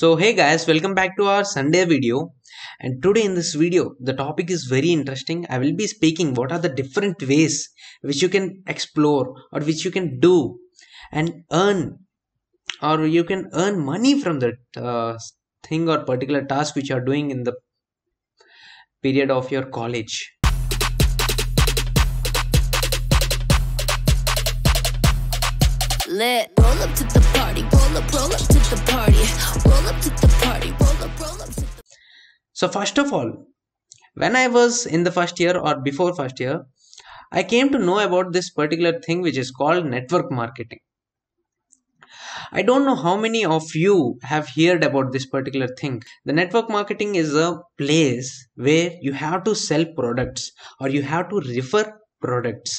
So hey guys, welcome back to our Sunday video and today in this video the topic is very interesting. I will be speaking what are the different ways which you can explore or which you can do and earn or you can earn money from the uh, thing or particular task which you are doing in the period of your college. Let roll up to the up, roll up to the party. Roll up to the party. Roll up, roll up. So first of all, when I was in the first year or before first year, I came to know about this particular thing which is called network marketing. I don't know how many of you have heard about this particular thing. The network marketing is a place where you have to sell products or you have to refer products.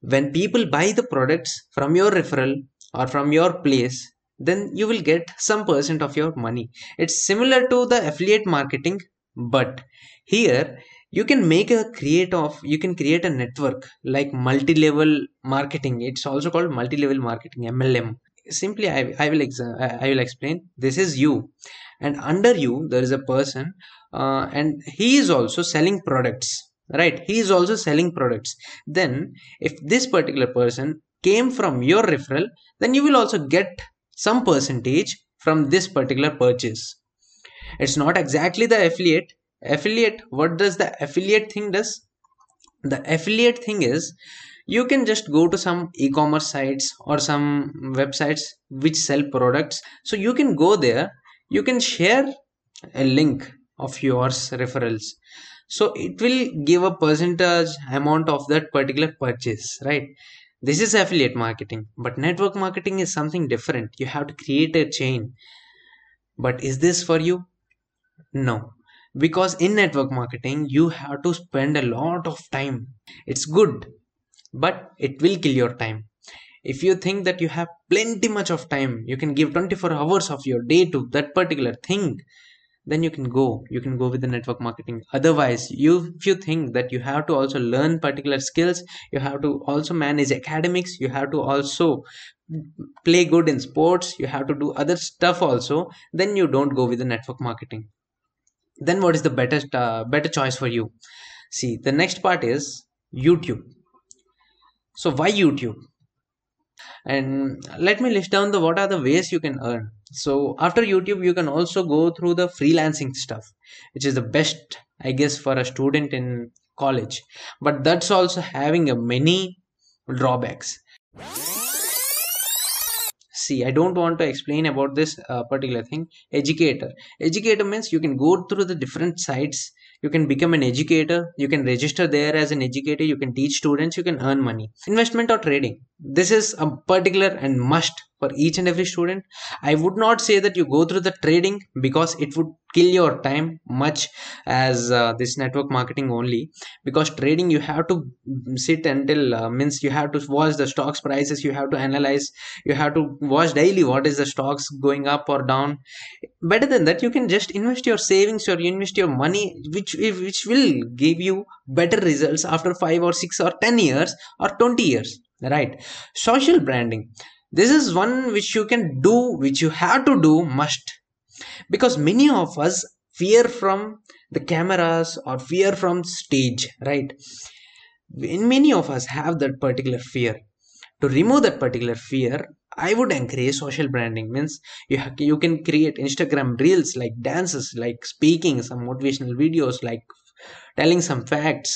When people buy the products from your referral, or from your place then you will get some percent of your money it's similar to the affiliate marketing but here you can make a create of you can create a network like multi-level marketing it's also called multi-level marketing mlm simply i, I will i will explain this is you and under you there is a person uh, and he is also selling products right he is also selling products then if this particular person came from your referral then you will also get some percentage from this particular purchase it's not exactly the affiliate affiliate what does the affiliate thing does the affiliate thing is you can just go to some e-commerce sites or some websites which sell products so you can go there you can share a link of yours referrals so it will give a percentage amount of that particular purchase right this is affiliate marketing, but network marketing is something different. You have to create a chain. But is this for you? No. Because in network marketing, you have to spend a lot of time. It's good, but it will kill your time if you think that you have plenty much of time you can give 24 hours of your day to that particular thing then you can go you can go with the network marketing otherwise you if you think that you have to also learn particular skills you have to also manage academics you have to also play good in sports you have to do other stuff also then you don't go with the network marketing then what is the better uh, better choice for you see the next part is youtube so why youtube and let me list down the what are the ways you can earn so after youtube you can also go through the freelancing stuff which is the best i guess for a student in college but that's also having a many drawbacks see i don't want to explain about this uh, particular thing educator educator means you can go through the different sites you can become an educator you can register there as an educator you can teach students you can earn money investment or trading this is a particular and must for each and every student i would not say that you go through the trading because it would kill your time much as uh, this network marketing only because trading you have to sit until uh, means you have to watch the stocks prices you have to analyze you have to watch daily what is the stocks going up or down better than that you can just invest your savings or invest your money which which will give you better results after 5 or 6 or 10 years or 20 years right social branding this is one which you can do which you have to do must because many of us fear from the cameras or fear from stage right many of us have that particular fear to remove that particular fear i would encourage social branding means you, you can create instagram reels like dances like speaking some motivational videos like telling some facts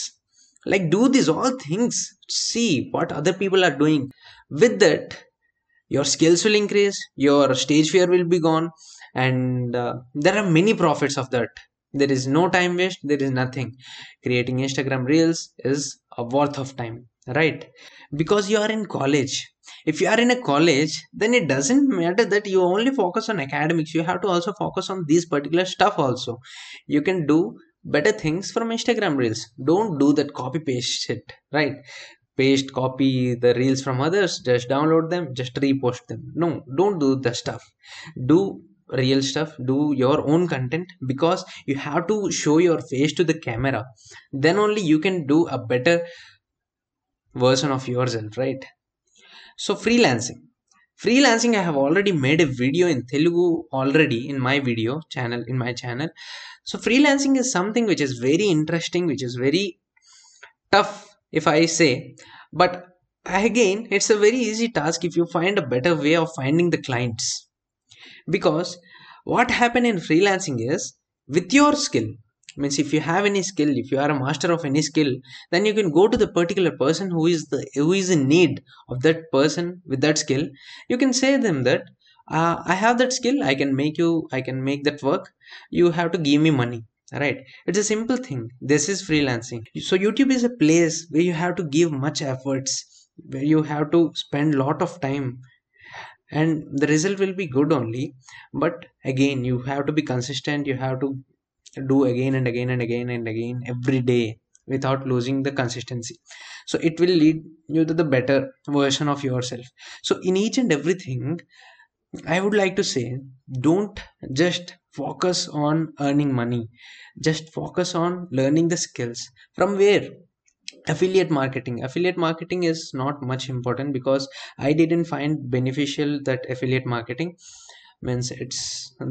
like do these all things see what other people are doing with that your skills will increase your stage fear will be gone and uh, there are many profits of that there is no time waste there is nothing creating instagram reels is a worth of time right because you are in college if you are in a college then it doesn't matter that you only focus on academics you have to also focus on these particular stuff also you can do better things from instagram reels don't do that copy paste shit right paste, copy the reels from others, just download them, just repost them. No, don't do the stuff. Do real stuff do your own content because you have to show your face to the camera then only you can do a better version of yourself right so freelancing freelancing i have already made a video in telugu already in my video channel in my channel so freelancing is something which is very interesting which is very tough if I say. But again, it's a very easy task if you find a better way of finding the clients. Because what happened in freelancing is with your skill means if you have any skill if you are a master of any skill then you can go to the particular person who is the who is in need of that person with that skill you can say them that uh, i have that skill i can make you i can make that work you have to give me money right it's a simple thing this is freelancing so youtube is a place where you have to give much efforts where you have to spend lot of time and the result will be good only but again you have to be consistent you have to do again and again and again and again every day without losing the consistency so it will lead you to the better version of yourself so in each and everything i would like to say don't just focus on earning money just focus on learning the skills from where affiliate marketing affiliate marketing is not much important because i didn't find beneficial that affiliate marketing means it's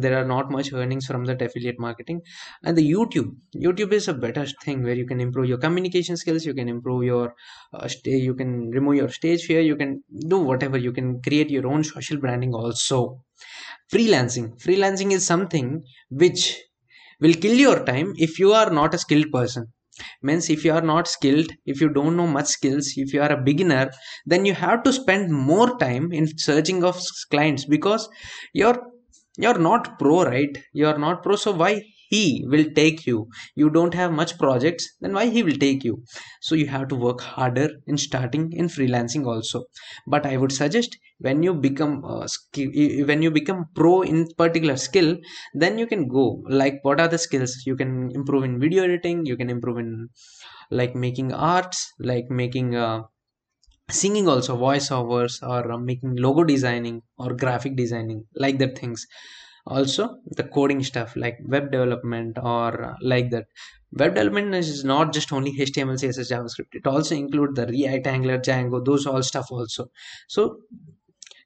there are not much earnings from that affiliate marketing and the youtube youtube is a better thing where you can improve your communication skills you can improve your uh, stay you can remove your stage fear you can do whatever you can create your own social branding also freelancing freelancing is something which will kill your time if you are not a skilled person means if you are not skilled if you don't know much skills if you are a beginner then you have to spend more time in searching of clients because you're you're not pro right you're not pro so why he will take you you don't have much projects then why he will take you so you have to work harder in starting in freelancing also but i would suggest when you become uh, when you become pro in particular skill then you can go like what are the skills you can improve in video editing you can improve in like making arts like making uh, singing also voiceovers or uh, making logo designing or graphic designing like that things also the coding stuff like web development or uh, like that web development is not just only html css javascript it also include the react angular django those all stuff also so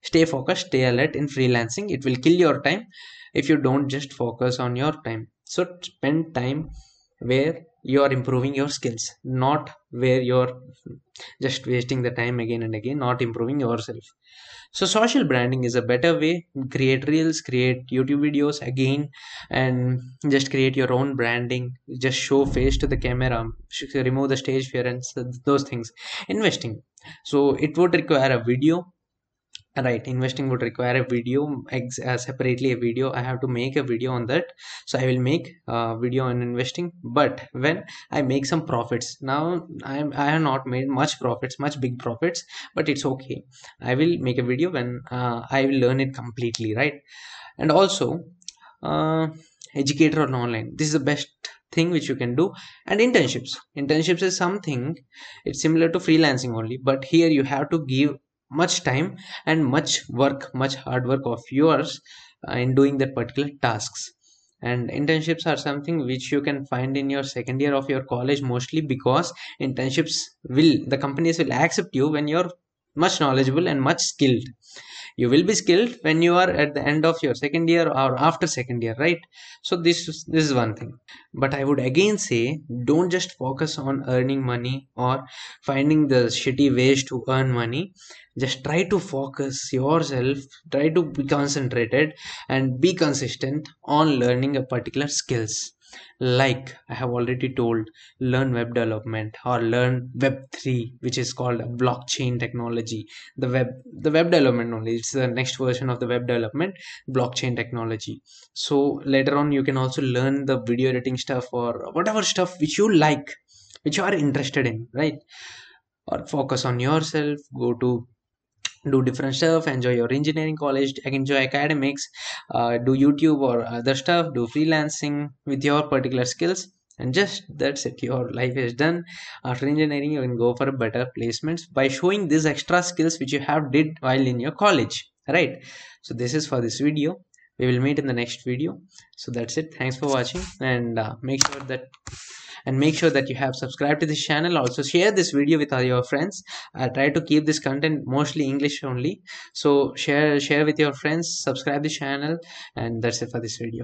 stay focused stay alert in freelancing it will kill your time if you don't just focus on your time so spend time where you are improving your skills not where you're just wasting the time again and again not improving yourself so social branding is a better way create reels create youtube videos again and just create your own branding just show face to the camera remove the stage fear and those things investing so it would require a video right investing would require a video ex- uh, separately a video i have to make a video on that so i will make a video on investing but when i make some profits now i am i have not made much profits much big profits but it's okay i will make a video when uh, i will learn it completely right and also uh, educator on online this is the best thing which you can do and internships internships is something it's similar to freelancing only but here you have to give much time and much work much hard work of yours uh, in doing that particular tasks and internships are something which you can find in your second year of your college mostly because internships will the companies will accept you when you're much knowledgeable and much skilled you will be skilled when you are at the end of your second year or after second year right so this this is one thing but i would again say don't just focus on earning money or finding the shitty ways to earn money just try to focus yourself try to be concentrated and be consistent on learning a particular skills like I have already told, learn web development or learn Web3, which is called blockchain technology. The web, the web development only, it's the next version of the web development, blockchain technology. So later on, you can also learn the video editing stuff or whatever stuff which you like, which you are interested in, right? Or focus on yourself, go to do different stuff enjoy your engineering college enjoy academics uh, do youtube or other stuff do freelancing with your particular skills and just that's it your life is done after engineering you can go for better placements by showing these extra skills which you have did while in your college right so this is for this video we will meet in the next video so that's it thanks for watching and uh, make sure that and make sure that you have subscribed to this channel also share this video with all your friends i uh, try to keep this content mostly english only so share share with your friends subscribe the channel and that's it for this video